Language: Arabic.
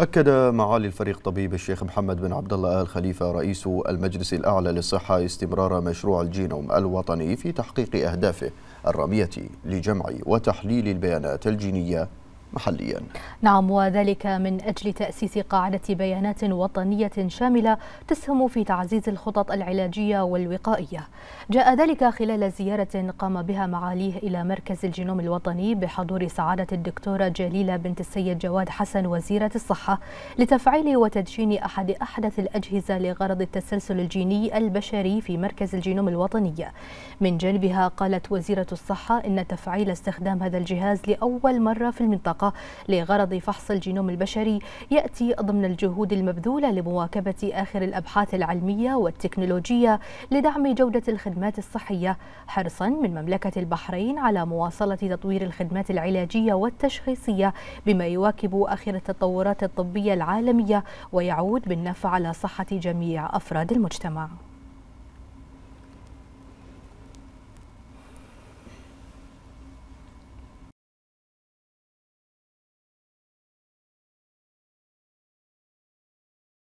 أكد معالي الفريق طبيب الشيخ محمد بن عبد الله آل خليفة رئيس المجلس الأعلى للصحة استمرار مشروع الجينوم الوطني في تحقيق أهدافه الرامية لجمع وتحليل البيانات الجينية محليا نعم وذلك من أجل تأسيس قاعدة بيانات وطنية شاملة تسهم في تعزيز الخطط العلاجية والوقائية جاء ذلك خلال زيارة قام بها معاليه إلى مركز الجينوم الوطني بحضور سعادة الدكتورة جليلة بنت السيد جواد حسن وزيرة الصحة لتفعيل وتدشين أحد أحدث الأجهزة لغرض التسلسل الجيني البشري في مركز الجينوم الوطني من جانبها قالت وزيرة الصحة إن تفعيل استخدام هذا الجهاز لأول مرة في المنطقة العلاقة لغرض فحص الجينوم البشري يأتي ضمن الجهود المبذولة لمواكبة آخر الأبحاث العلمية والتكنولوجية لدعم جودة الخدمات الصحية حرصا من مملكة البحرين على مواصلة تطوير الخدمات العلاجية والتشخيصية بما يواكب آخر التطورات الطبية العالمية ويعود بالنفع على صحة جميع أفراد المجتمع